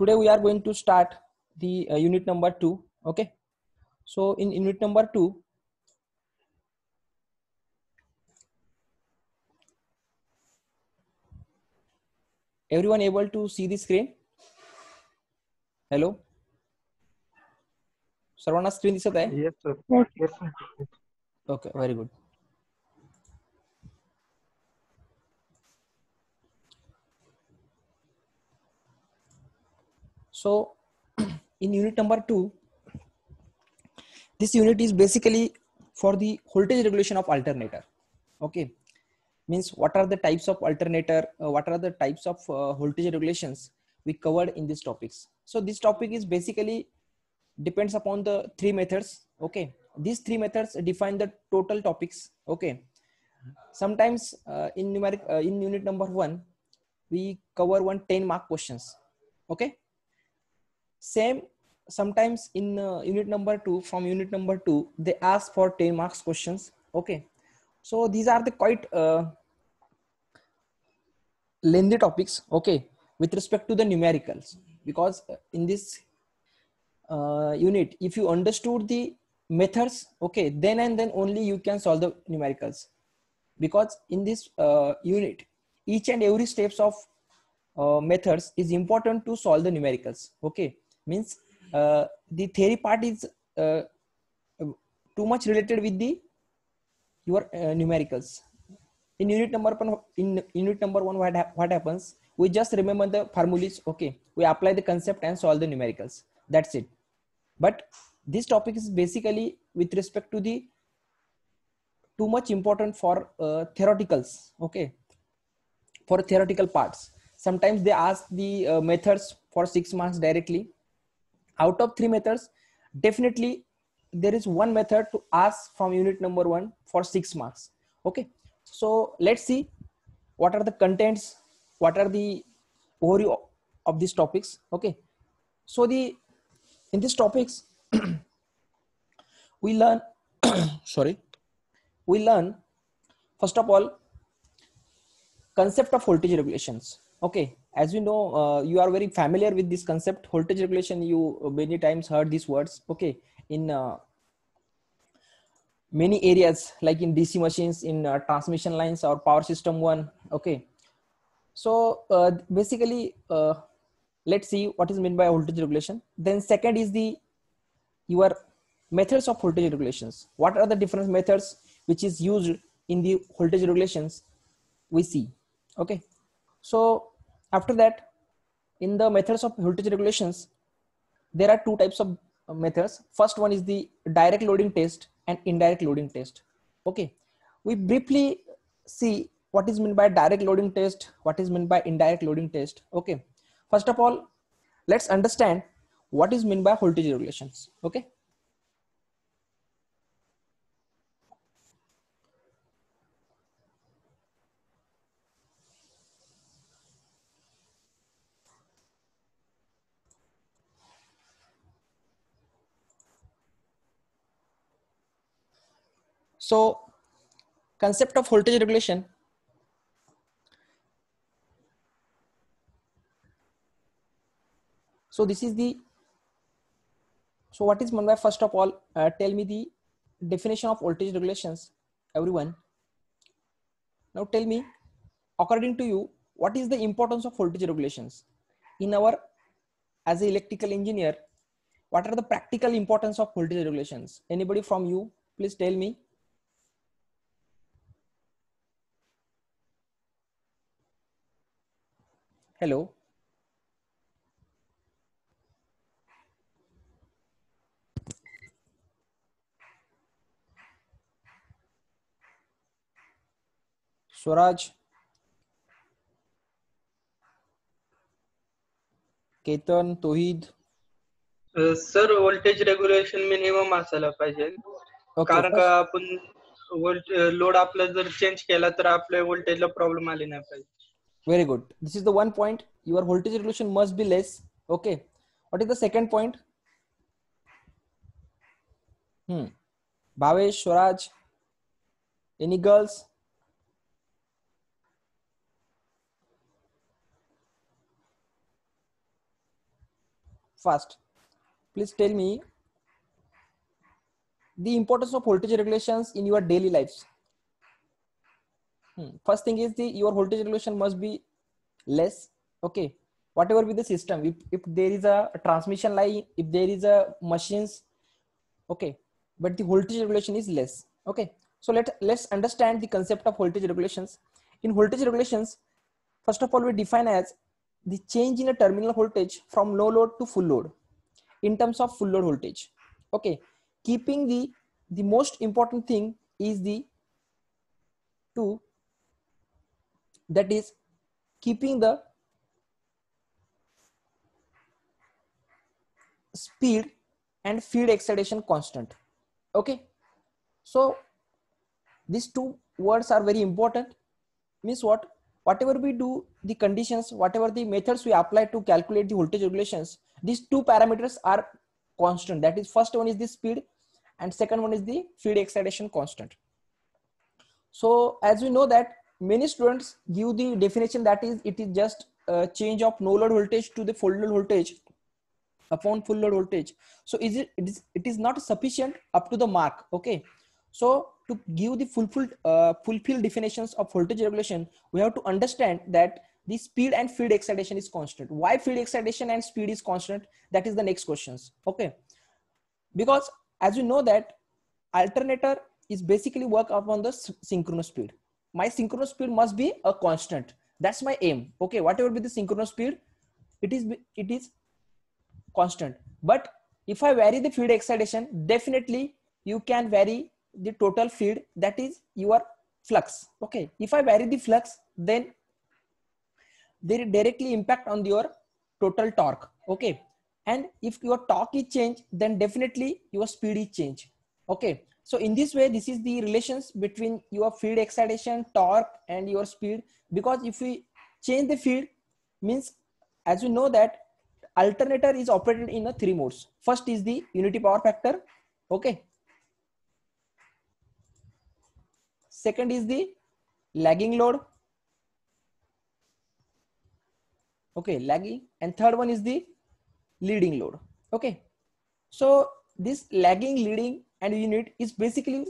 today we are going to start the uh, unit number 2 okay so in unit number 2 everyone able to see the screen hello सर्वांना screen दिसत आहे Okay, very good. So in unit number two, this unit is basically for the voltage regulation of alternator. Okay, means what are the types of alternator, uh, what are the types of uh, voltage regulations we covered in these topics. So this topic is basically depends upon the three methods. Okay, these three methods define the total topics. Okay, sometimes uh, in numeric uh, in unit number one we cover one 10 mark questions okay same, sometimes in uh, unit number two, from unit number two, they ask for 10 marks questions. Okay. So these are the quite uh, lengthy topics. Okay. With respect to the numericals, because uh, in this uh, unit, if you understood the methods, okay, then and then only you can solve the numericals. Because in this uh, unit, each and every steps of uh, methods is important to solve the numericals. Okay means uh, the theory part is uh, too much related with the your uh, numericals in unit number one in, unit number one what, what happens we just remember the formulas okay we apply the concept and solve the numericals that's it but this topic is basically with respect to the too much important for uh, theoreticals okay for theoretical parts sometimes they ask the uh, methods for six months directly out of three methods definitely there is one method to ask from unit number one for six marks okay so let's see what are the contents what are the overview of these topics okay so the in these topics we learn sorry we learn first of all concept of voltage regulations okay as you know uh, you are very familiar with this concept voltage regulation you uh, many times heard these words okay in uh, many areas like in dc machines in uh, transmission lines or power system one okay so uh, basically uh, let's see what is meant by voltage regulation then second is the your methods of voltage regulations what are the different methods which is used in the voltage regulations we see okay so after that, in the methods of voltage regulations, there are two types of uh, methods. First one is the direct loading test and indirect loading test. Okay, we briefly see what is meant by direct loading test, what is meant by indirect loading test. Okay, first of all, let's understand what is meant by voltage regulations. Okay, So concept of voltage regulation. So this is the, so what is Manbai? First of all, uh, tell me the definition of voltage regulations, everyone. Now tell me, according to you, what is the importance of voltage regulations? In our, as an electrical engineer, what are the practical importance of voltage regulations? Anybody from you, please tell me hello Swaraj Ketan Tohid sir voltage regulation minimum असायला पाहिजे कारण का आपण load आपला जर change केला तर आपल्या व्होल्टेजला प्रॉब्लेम आले नाही पाहिजे Very good. This is the one point. Your voltage regulation must be less. Okay. What is the second point? Hmm. Bhavesh, Swaraj, any girls? First, Please tell me the importance of voltage regulations in your daily lives. Hmm. first thing is the your voltage regulation must be less okay whatever be the system if, if there is a, a transmission line if there is a machines okay but the voltage regulation is less okay so let let's understand the concept of voltage regulations in voltage regulations first of all we define as the change in a terminal voltage from low load to full load in terms of full load voltage okay keeping the the most important thing is the to that is keeping the speed and field excitation constant okay so these two words are very important means what whatever we do the conditions whatever the methods we apply to calculate the voltage regulations these two parameters are constant that is first one is the speed and second one is the field excitation constant so as we know that many students give the definition that is it is just a change of no load voltage to the full load voltage upon full load voltage so is it it is, it is not sufficient up to the mark okay so to give the full uh, definitions of voltage regulation we have to understand that the speed and field excitation is constant why field excitation and speed is constant that is the next questions okay because as you know that alternator is basically work upon the synchronous speed my synchronous speed must be a constant that's my aim okay whatever be the synchronous speed it is it is constant but if i vary the field excitation definitely you can vary the total field that is your flux okay if i vary the flux then they directly impact on your total torque okay and if your torque is changed, then definitely your speed is changed. okay so in this way, this is the relations between your field excitation, torque, and your speed. Because if we change the field, means as you know that alternator is operated in a three modes. First is the unity power factor. Okay. Second is the lagging load. Okay, lagging. And third one is the leading load. Okay. So this lagging, leading and unit is basically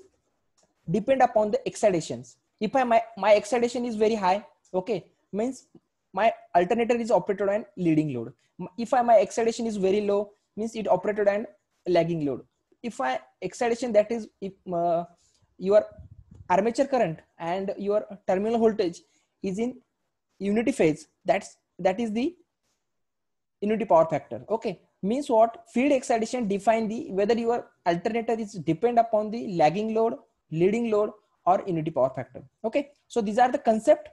depend upon the excitations. If I, my, my excitation is very high, okay, means my alternator is operated on leading load. If I, my excitation is very low, means it operated on lagging load. If I excitation that is if, uh, your armature current and your terminal voltage is in unity phase, that's that is the unity power factor. Okay, means what field excitation define the whether your alternator is depend upon the lagging load leading load or unity power factor okay so these are the concept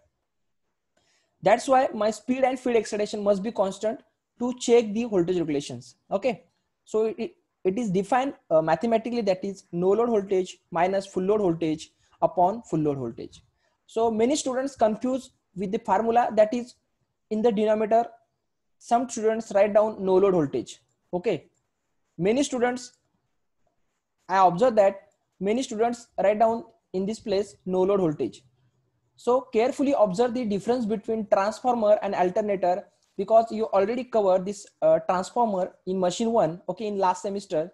that's why my speed and field excitation must be constant to check the voltage regulations okay so it, it is defined uh, mathematically that is no load voltage minus full load voltage upon full load voltage so many students confuse with the formula that is in the denominator some students write down no load voltage. Okay. Many students, I observe that many students write down in this place no load voltage. So carefully observe the difference between transformer and alternator because you already covered this uh, transformer in machine one, okay, in last semester.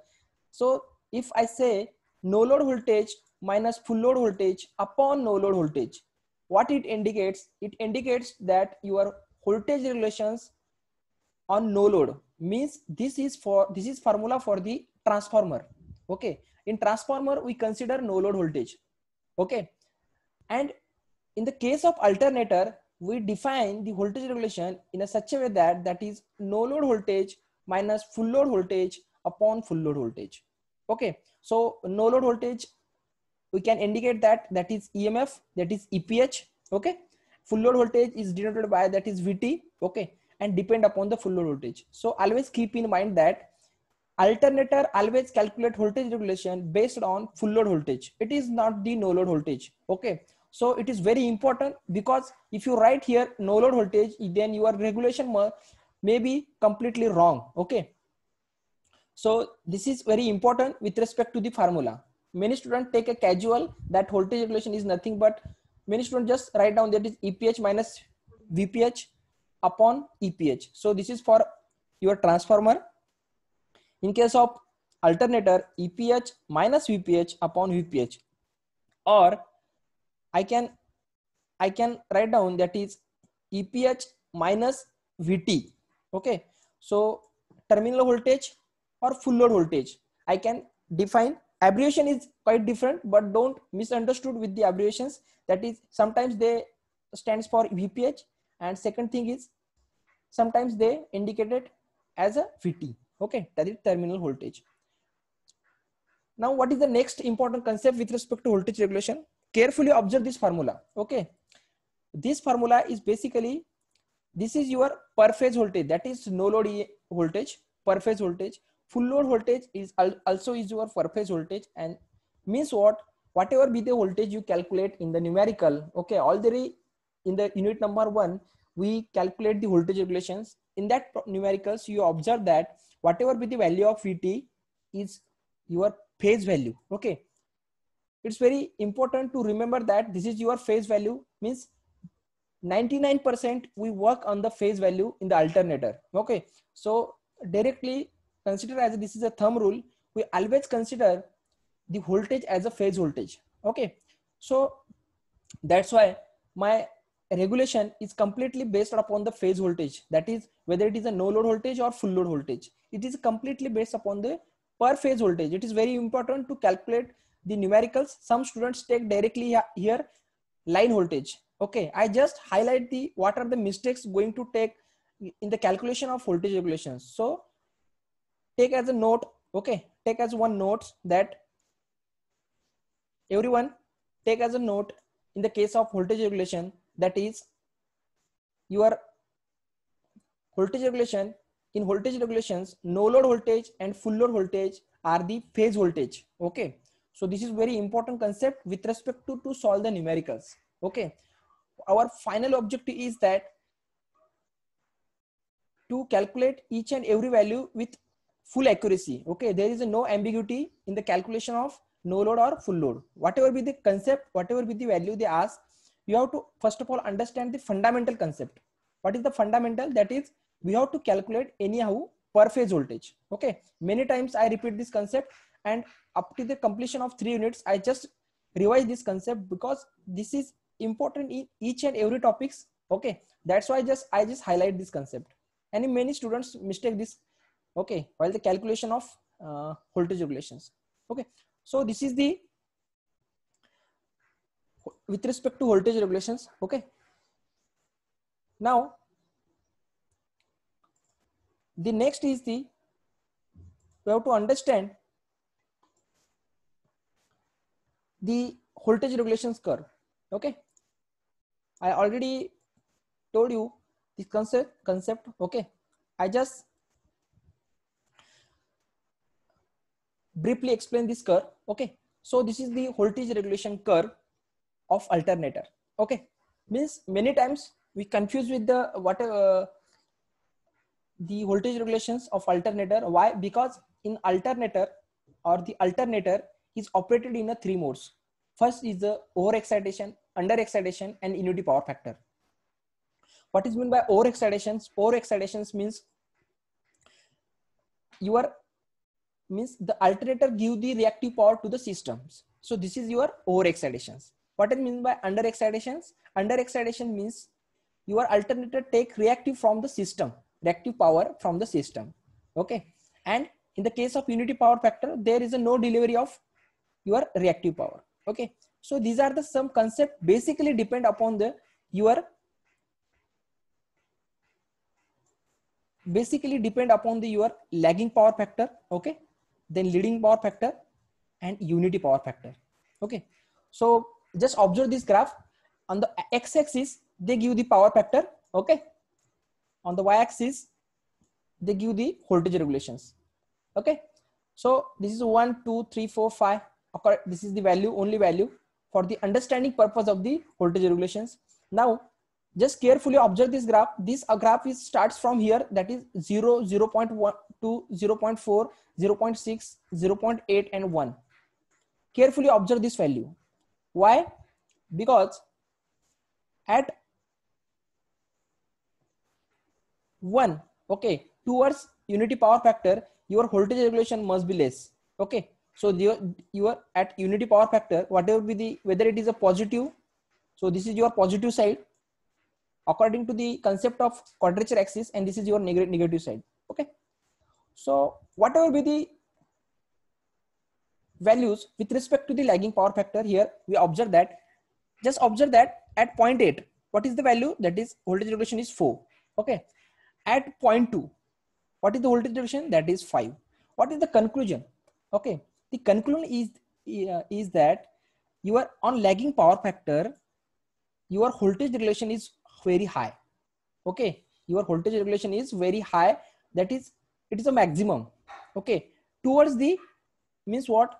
So if I say no load voltage minus full load voltage upon no load voltage, what it indicates? It indicates that your voltage regulations on no load means this is for this is formula for the transformer okay in transformer we consider no load voltage okay and in the case of alternator we define the voltage regulation in a such a way that that is no load voltage minus full load voltage upon full load voltage okay so no load voltage we can indicate that that is emf that is eph okay full load voltage is denoted by that is vt okay and depend upon the full load voltage. So always keep in mind that alternator always calculate voltage regulation based on full load voltage. It is not the no load voltage. Okay. So it is very important because if you write here no load voltage, then your regulation may be completely wrong. Okay. So this is very important with respect to the formula. Many students take a casual that voltage regulation is nothing but many students just write down that is EPH minus VPH upon EPH. So this is for your transformer. In case of alternator, EPH minus VPH upon VPH. Or I can, I can write down that is EPH minus VT. Okay. So terminal voltage or full load voltage. I can define abbreviation is quite different, but don't misunderstood with the abbreviations. That is sometimes they stands for VPH, and second thing is sometimes they indicated as a VT. Okay, that is terminal voltage. Now, what is the next important concept with respect to voltage regulation? Carefully observe this formula. Okay, this formula is basically this is your per phase voltage that is no load voltage per phase voltage full load voltage is also is your per phase voltage and means what whatever be the voltage you calculate in the numerical okay all the in the unit number one, we calculate the voltage regulations. In that numericals, you observe that whatever be the value of Vt is your phase value. Okay. It's very important to remember that this is your phase value means 99% we work on the phase value in the alternator. Okay. So directly consider as this is a thumb rule. We always consider the voltage as a phase voltage. Okay. So that's why my regulation is completely based upon the phase voltage that is whether it is a no load voltage or full load voltage it is completely based upon the per phase voltage it is very important to calculate the numericals some students take directly here line voltage okay i just highlight the what are the mistakes going to take in the calculation of voltage regulations so take as a note okay take as one note that everyone take as a note in the case of voltage regulation that is your voltage regulation in voltage regulations no load voltage and full load voltage are the phase voltage okay so this is very important concept with respect to to solve the numericals okay our final objective is that to calculate each and every value with full accuracy okay there is no ambiguity in the calculation of no load or full load whatever be the concept whatever be the value they ask you have to first of all understand the fundamental concept what is the fundamental that is we have to calculate anyhow per phase voltage okay many times i repeat this concept and up to the completion of three units i just revise this concept because this is important in each and every topics okay that's why I just i just highlight this concept and many students mistake this okay while the calculation of uh, voltage regulations okay so this is the with respect to voltage regulations. Okay. Now, the next is the, we have to understand the voltage regulations curve. Okay. I already told you this concept concept. Okay. I just briefly explain this curve. Okay. So this is the voltage regulation curve of alternator okay means many times we confuse with the what uh, the voltage regulations of alternator why because in alternator or the alternator is operated in a three modes first is the over excitation under excitation and unity power factor what is meant by over excitations over excitations means your means the alternator give the reactive power to the systems so this is your over excitations what it means by under excitations? Under excitation means your alternator take reactive from the system, reactive power from the system. Okay. And in the case of unity power factor, there is a no delivery of your reactive power. Okay. So these are the some concept basically depend upon the your basically depend upon the your lagging power factor. Okay. Then leading power factor and unity power factor. Okay. So just observe this graph on the x-axis they give the power factor okay on the y-axis they give the voltage regulations okay so this is one two three four five okay this is the value only value for the understanding purpose of the voltage regulations now just carefully observe this graph this uh, graph is starts from here that is 0 0.1 to 0.4 0.6 0.8 and 1 carefully observe this value why? Because at 1, okay, towards unity power factor, your voltage regulation must be less. Okay, so your, your at unity power factor, whatever be the, whether it is a positive, so this is your positive side according to the concept of quadrature axis and this is your negative negative side. Okay, so whatever be the values with respect to the lagging power factor here we observe that just observe that at 0.8 what is the value that is voltage regulation is 4 okay at 0.2 what is the voltage regulation that is 5 what is the conclusion okay the conclusion is uh, is that you are on lagging power factor your voltage regulation is very high okay your voltage regulation is very high that is it is a maximum okay towards the means what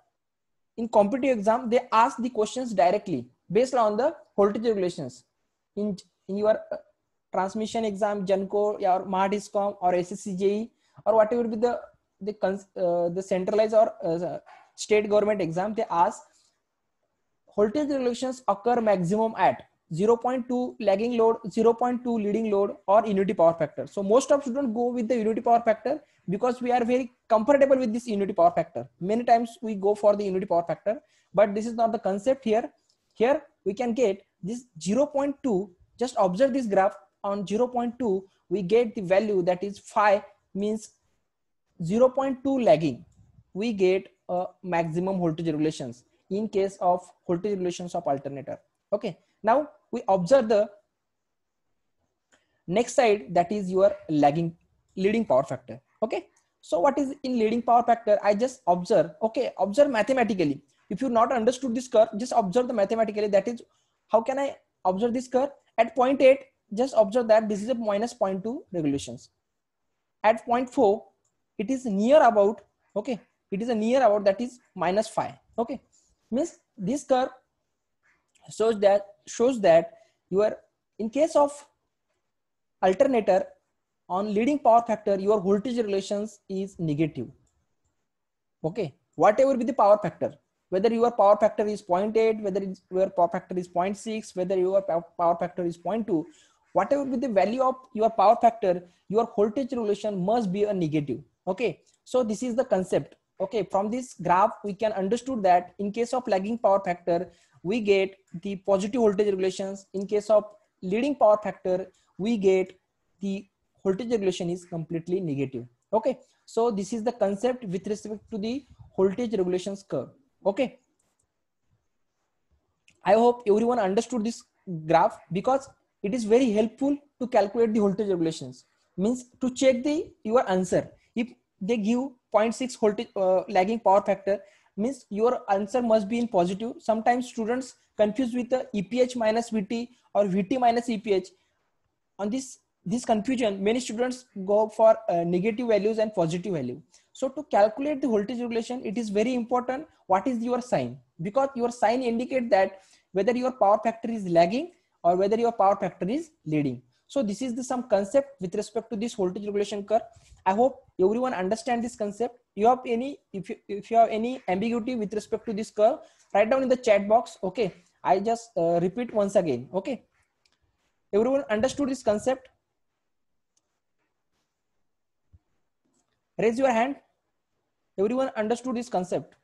in competitive exam they ask the questions directly based on the voltage regulations in, in your uh, transmission exam genco or mahdiscom or sscje or whatever be the the uh, the centralized or uh, state government exam they ask voltage regulations occur maximum at 0.2 lagging load, 0.2 leading load or unity power factor. So most of students go with the unity power factor because we are very comfortable with this unity power factor. Many times we go for the unity power factor, but this is not the concept here. Here we can get this 0.2, just observe this graph on 0.2, we get the value that is phi means 0.2 lagging. We get a uh, maximum voltage regulations in case of voltage regulations of alternator. Okay. Now we observe the next side that is your lagging leading power factor okay so what is in leading power factor i just observe okay observe mathematically if you not understood this curve just observe the mathematically that is how can i observe this curve at point 0.8 just observe that this is a minus 0.2 revolutions at point 0.4 it is near about okay it is a near about that is minus 5 okay means this curve shows that shows that you are in case of alternator on leading power factor your voltage relations is negative okay whatever be the power factor whether your power factor is 0.8 whether your power factor is 0.6 whether your power factor is 0.2 whatever be the value of your power factor your voltage relation must be a negative okay so this is the concept okay from this graph we can understood that in case of lagging power factor we get the positive voltage regulations in case of leading power factor we get the voltage regulation is completely negative okay so this is the concept with respect to the voltage regulations curve okay i hope everyone understood this graph because it is very helpful to calculate the voltage regulations means to check the your answer if they give 0.6 voltage, uh, lagging power factor means your answer must be in positive. Sometimes students confuse with the EPH minus VT or VT minus EPH. On this, this confusion, many students go for uh, negative values and positive value. So to calculate the voltage regulation, it is very important what is your sign because your sign indicate that whether your power factor is lagging or whether your power factor is leading. So this is the some concept with respect to this voltage regulation curve. I hope everyone understand this concept. You have any, if you, if you have any ambiguity with respect to this curve, write down in the chat box. Okay. I just uh, repeat once again. Okay. Everyone understood this concept? Raise your hand. Everyone understood this concept?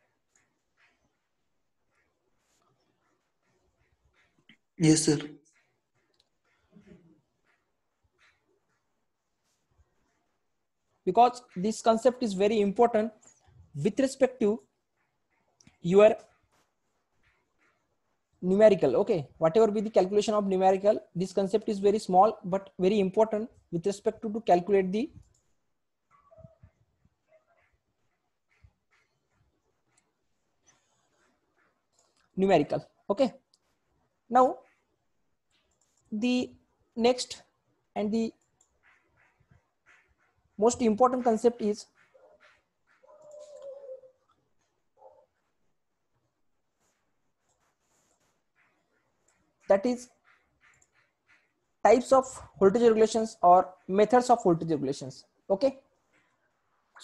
Yes, sir. because this concept is very important with respect to your numerical okay whatever be the calculation of numerical this concept is very small but very important with respect to to calculate the numerical okay now the next and the most important concept is that is types of voltage regulations or methods of voltage regulations okay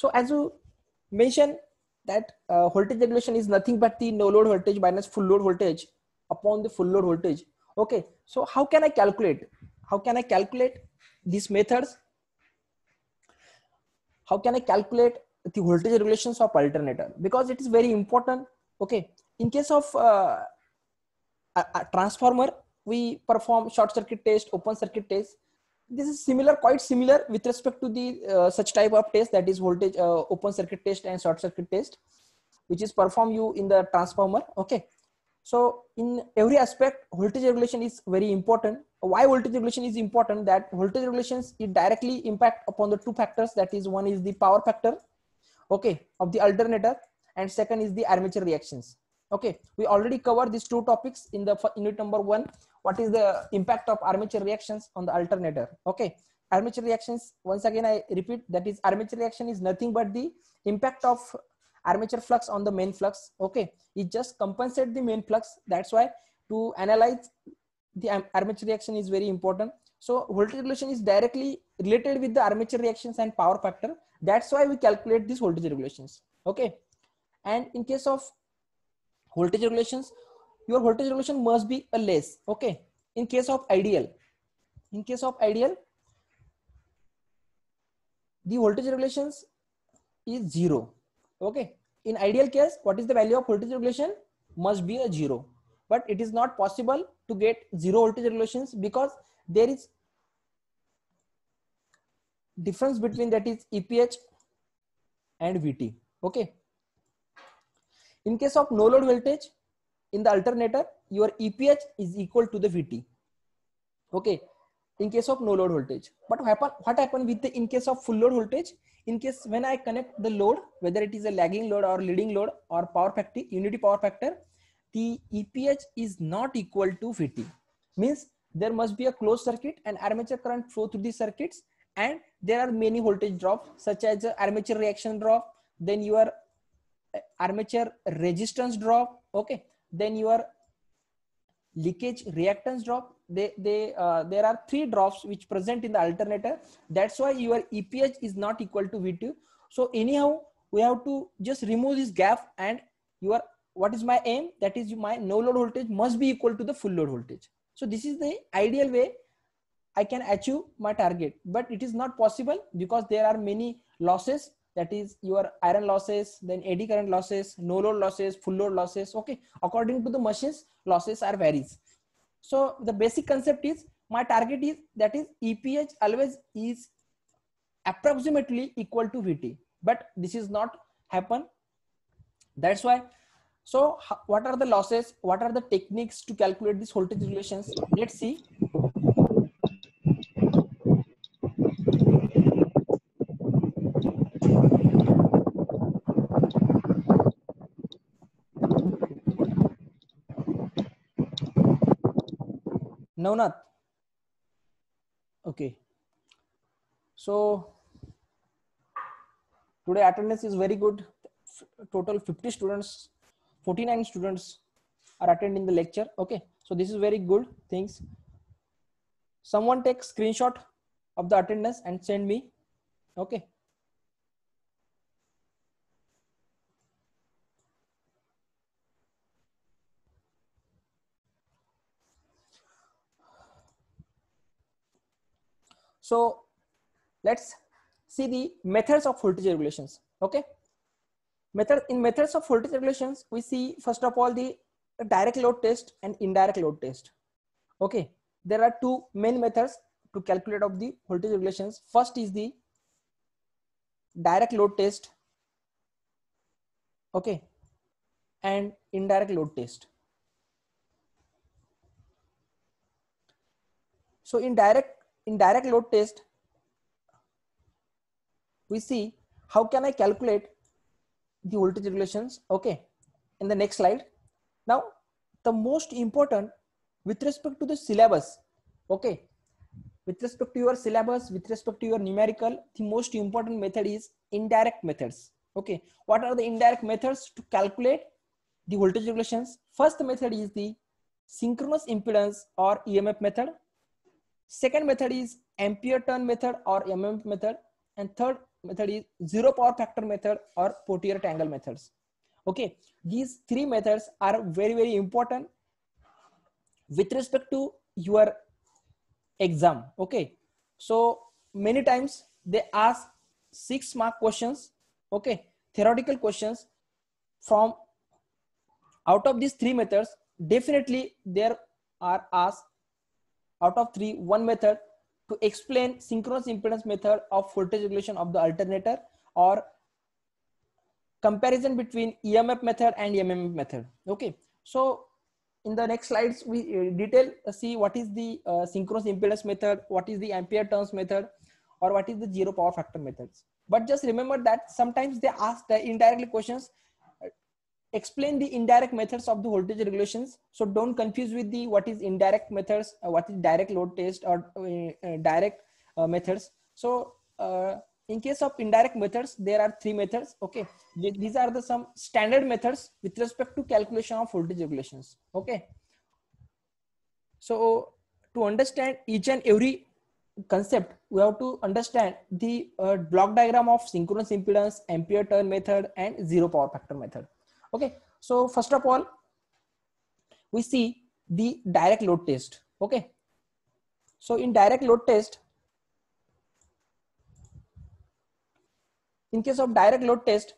so as you mentioned that uh, voltage regulation is nothing but the no load voltage minus full load voltage upon the full load voltage okay so how can i calculate how can i calculate these methods how can i calculate the voltage regulations of alternator because it is very important okay in case of uh, a, a transformer we perform short circuit test open circuit test this is similar quite similar with respect to the uh, such type of test that is voltage uh, open circuit test and short circuit test which is perform you in the transformer okay so in every aspect voltage regulation is very important why voltage regulation is important that voltage regulations it directly impact upon the two factors that is one is the power factor okay of the alternator and second is the armature reactions okay we already covered these two topics in the unit number one what is the impact of armature reactions on the alternator okay armature reactions once again i repeat that is armature reaction is nothing but the impact of armature flux on the main flux. Okay, it just compensates the main flux. That's why to analyze the armature reaction is very important. So voltage regulation is directly related with the armature reactions and power factor. That's why we calculate these voltage regulations. Okay. And in case of voltage regulations, your voltage regulation must be a less. Okay. In case of ideal, in case of ideal, the voltage regulations is zero okay in ideal case what is the value of voltage regulation must be a zero but it is not possible to get zero voltage regulations because there is difference between that is EPH and VT. Okay. In case of no load voltage in the alternator, your EPH is equal to the VT. Okay. In case of no load voltage, but what happen what happen with the in case of full load voltage? in case when I connect the load, whether it is a lagging load or leading load or power factor, unity power factor, the EPH is not equal to VT. Means there must be a closed circuit and armature current flow through the circuits and there are many voltage drops such as armature reaction drop, then your uh, armature resistance drop, okay, then your leakage reactance drop they they uh, there are three drops which present in the alternator that's why your eph is not equal to v2 so anyhow we have to just remove this gap and your what is my aim that is my no load voltage must be equal to the full load voltage so this is the ideal way i can achieve my target but it is not possible because there are many losses that is your iron losses then eddy current losses no load losses full load losses okay according to the machines losses are varies so the basic concept is my target is that is eph always is approximately equal to vt but this is not happen that's why so what are the losses what are the techniques to calculate these voltage relations? let's see Navnath. Okay. So today attendance is very good. Total 50 students, 49 students are attending the lecture. Okay. So this is very good things. Someone take screenshot of the attendance and send me. Okay. So let's see the methods of voltage regulations. Okay. Method, in methods of voltage regulations, we see first of all the direct load test and indirect load test. Okay. There are two main methods to calculate of the voltage regulations. First is the direct load test. Okay. And indirect load test. So in direct in direct load test, we see how can I calculate the voltage regulations. Okay, in the next slide. Now, the most important with respect to the syllabus, okay, with respect to your syllabus, with respect to your numerical, the most important method is indirect methods. Okay, what are the indirect methods to calculate the voltage regulations? First method is the synchronous impedance or EMF method. Second method is ampere turn method or MM method. And third method is zero power factor method or Potier triangle methods. Okay, these three methods are very, very important with respect to your exam. Okay, so many times they ask six mark questions. Okay, theoretical questions from out of these three methods, definitely there are asked out of three, one method to explain synchronous impedance method of voltage regulation of the alternator or comparison between EMF method and MMF method. Okay, so in the next slides, we uh, detail uh, see what is the uh, synchronous impedance method, what is the ampere turns method, or what is the zero power factor methods. But just remember that sometimes they ask the indirectly questions explain the indirect methods of the voltage regulations. So don't confuse with the what is indirect methods, uh, what is direct load test or uh, uh direct uh, methods. So uh, in case of indirect methods, there are three methods. Okay, these are the some standard methods with respect to calculation of voltage regulations. Okay, so to understand each and every concept, we have to understand the uh, block diagram of synchronous impedance, ampere turn method, and zero power factor method. Okay, so first of all, we see the direct load test. Okay, so in direct load test, in case of direct load test,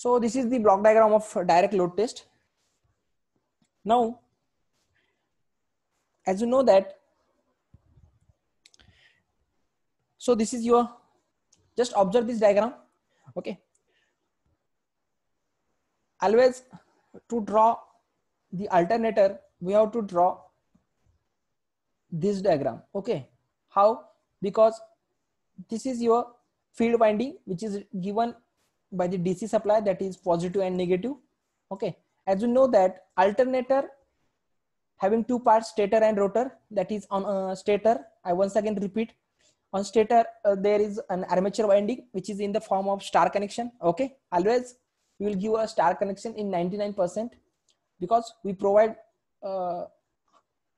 So this is the block diagram of direct load test. Now, as you know that, so this is your, just observe this diagram, okay. Always to draw the alternator, we have to draw this diagram, okay. How? Because this is your field winding, which is given by the DC supply that is positive and negative. Okay. As you know that alternator having two parts stator and rotor that is on a uh, stator. I once again repeat on stator uh, there is an armature winding which is in the form of star connection. Okay. Always we will give a star connection in 99% because we provide uh,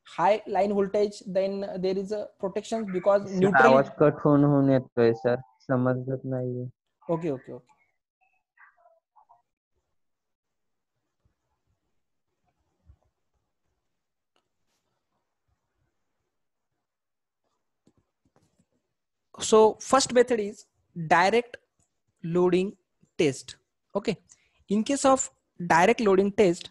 high line voltage then there is a protection because neutral Okay, okay, होऊन so first method is direct loading test okay in case of direct loading test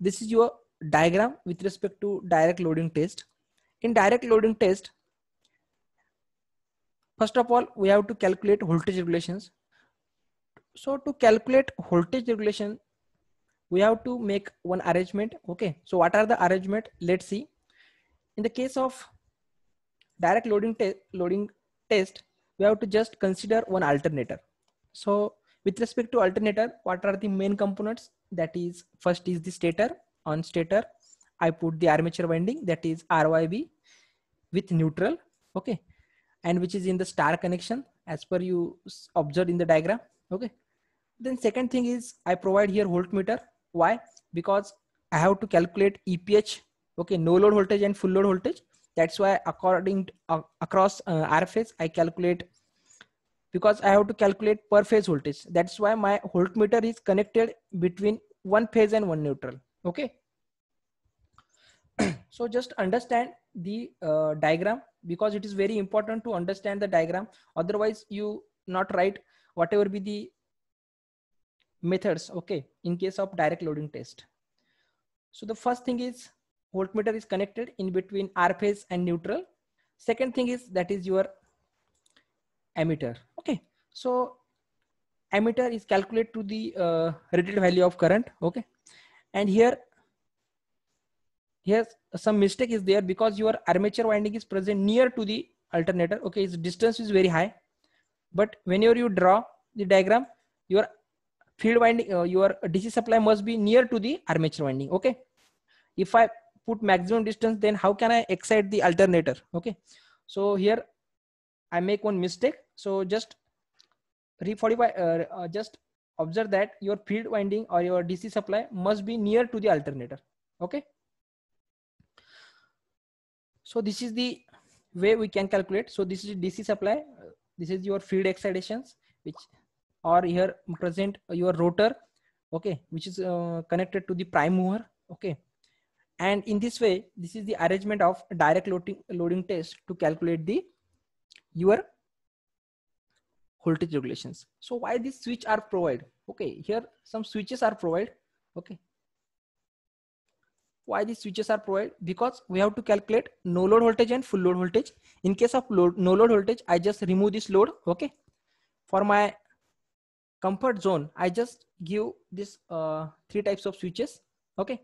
this is your diagram with respect to direct loading test in direct loading test first of all we have to calculate voltage regulations so to calculate voltage regulation we have to make one arrangement okay so what are the arrangement let's see in the case of direct loading loading test, we have to just consider one alternator. So with respect to alternator, what are the main components? That is first is the stator. On stator, I put the armature winding that is RYB with neutral. Okay. And which is in the star connection as per you observed in the diagram. Okay. Then second thing is I provide here voltmeter. Why? Because I have to calculate EPH. Okay. No load voltage and full load voltage that's why according to, uh, across uh, R phase, I calculate because I have to calculate per phase voltage. That's why my voltmeter is connected between one phase and one neutral. Okay. so just understand the uh, diagram because it is very important to understand the diagram. Otherwise you not write whatever be the methods. Okay. In case of direct loading test. So the first thing is voltmeter is connected in between R phase and neutral. Second thing is that is your ammeter. Okay. So ammeter is calculated to the uh, rated value of current. Okay. And here, here some mistake is there because your armature winding is present near to the alternator. Okay. Its distance is very high. But whenever you draw the diagram, your field winding, uh, your DC supply must be near to the armature winding. Okay. If I put maximum distance, then how can I excite the alternator? Okay. So here I make one mistake. So just re-45, uh, uh, just observe that your field winding or your DC supply must be near to the alternator. Okay. So this is the way we can calculate. So this is DC supply. This is your field excitations, which are here present uh, your rotor. Okay. Which is uh, connected to the prime mover. Okay. And in this way, this is the arrangement of direct loading, loading test to calculate the your voltage regulations. So why these switch are provided? Okay, here some switches are provided. Okay. Why these switches are provided? Because we have to calculate no load voltage and full load voltage. In case of load, no load voltage, I just remove this load. Okay. For my comfort zone, I just give this uh, three types of switches. Okay.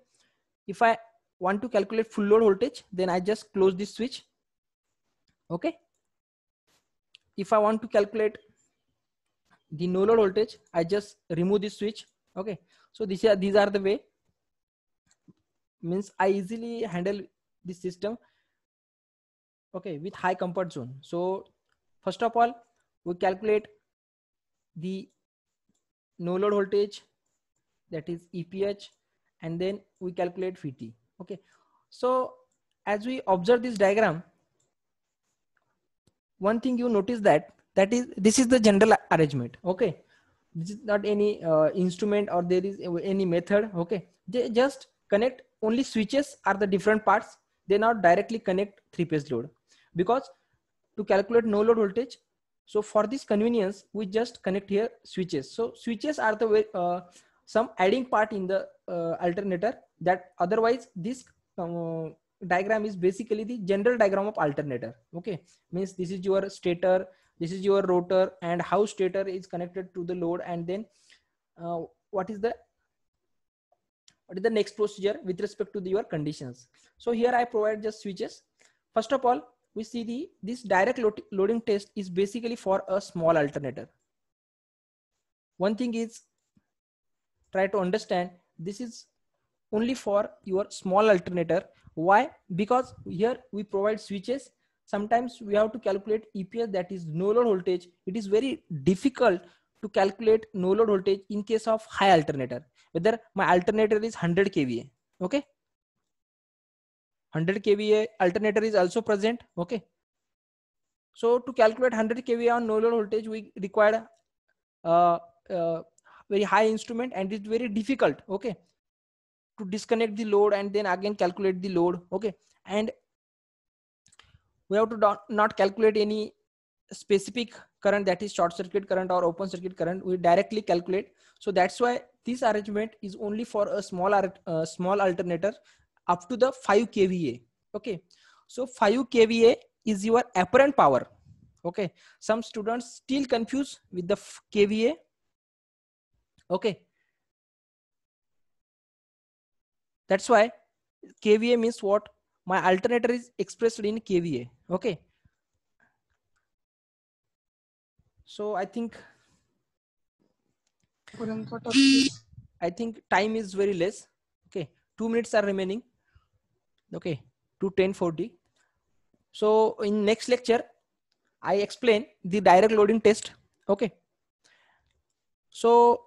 If I want to calculate full load voltage, then I just close this switch. Okay. If I want to calculate the no load voltage, I just remove this switch. Okay. So these are, these are the way means I easily handle this system. Okay. With high comfort zone. So first of all, we calculate the no load voltage that is EPH and then we calculate VT okay so as we observe this diagram one thing you notice that that is this is the general arrangement okay this is not any uh, instrument or there is any method okay they just connect only switches are the different parts they not directly connect three phase load because to calculate no load voltage so for this convenience we just connect here switches so switches are the uh, some adding part in the uh, alternator that otherwise this um, diagram is basically the general diagram of alternator okay means this is your stator this is your rotor and how stator is connected to the load and then uh, what is the what is the next procedure with respect to the, your conditions so here i provide just switches first of all we see the this direct load, loading test is basically for a small alternator one thing is try to understand this is only for your small alternator. Why? Because here we provide switches. Sometimes we have to calculate EPS that is no load voltage. It is very difficult to calculate no load voltage in case of high alternator. Whether my alternator is 100 kVA. Okay. 100 kVA alternator is also present. Okay. So to calculate 100 kVA on no load voltage, we require uh, uh, very high instrument and it's very difficult okay to disconnect the load and then again calculate the load okay and we have to not calculate any specific current that is short circuit current or open circuit current we directly calculate so that's why this arrangement is only for a small uh, small alternator up to the 5 kva okay so 5 kva is your apparent power okay some students still confuse with the kva Okay. That's why KVA means what? My alternator is expressed in KVA. Okay. So I think I think time is very less. Okay. Two minutes are remaining. Okay. To 1040. So in next lecture, I explain the direct loading test. Okay. So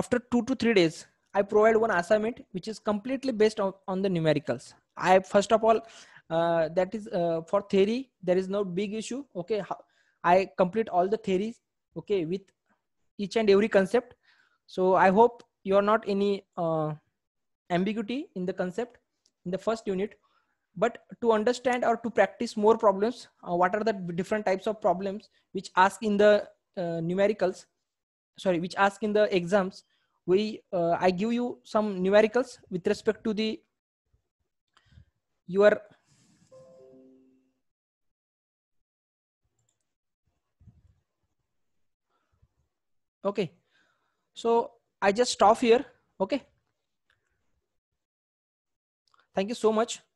after two to three days i provide one assignment which is completely based on, on the numericals i first of all uh, that is uh, for theory there is no big issue okay i complete all the theories okay with each and every concept so i hope you are not any uh, ambiguity in the concept in the first unit but to understand or to practice more problems uh, what are the different types of problems which ask in the uh, numericals sorry which ask in the exams we uh, i give you some numericals with respect to the your okay so i just stop here okay thank you so much